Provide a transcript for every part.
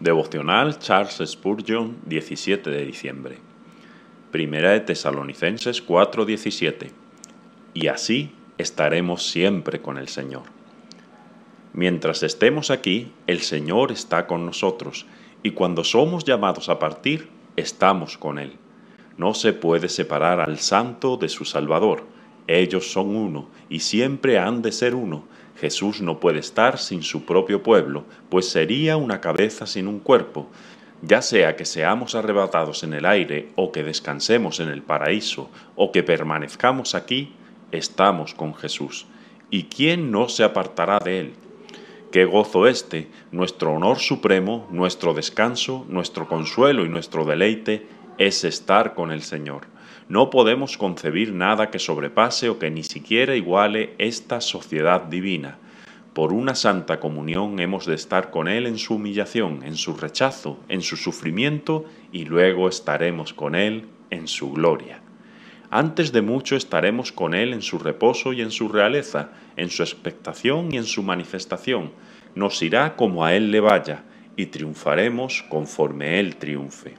Devocional Charles Spurgeon, 17 de diciembre. Primera de Tesalonicenses 4:17. Y así estaremos siempre con el Señor. Mientras estemos aquí, el Señor está con nosotros, y cuando somos llamados a partir, estamos con Él. No se puede separar al santo de su Salvador. Ellos son uno, y siempre han de ser uno, Jesús no puede estar sin su propio pueblo, pues sería una cabeza sin un cuerpo. Ya sea que seamos arrebatados en el aire o que descansemos en el paraíso o que permanezcamos aquí, estamos con Jesús. ¿Y quién no se apartará de él? Qué gozo este, nuestro honor supremo, nuestro descanso, nuestro consuelo y nuestro deleite es estar con el Señor. No podemos concebir nada que sobrepase o que ni siquiera iguale esta sociedad divina. Por una santa comunión hemos de estar con Él en su humillación, en su rechazo, en su sufrimiento, y luego estaremos con Él en su gloria. Antes de mucho estaremos con Él en su reposo y en su realeza, en su expectación y en su manifestación. Nos irá como a Él le vaya, y triunfaremos conforme Él triunfe.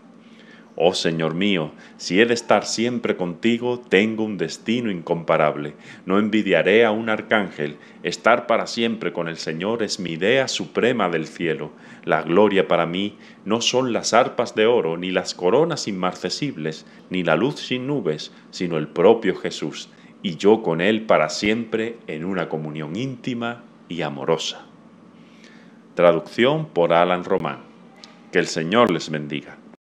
Oh Señor mío, si he de estar siempre contigo, tengo un destino incomparable. No envidiaré a un arcángel. Estar para siempre con el Señor es mi idea suprema del cielo. La gloria para mí no son las arpas de oro, ni las coronas inmarcesibles, ni la luz sin nubes, sino el propio Jesús, y yo con Él para siempre en una comunión íntima y amorosa. Traducción por Alan Román. Que el Señor les bendiga.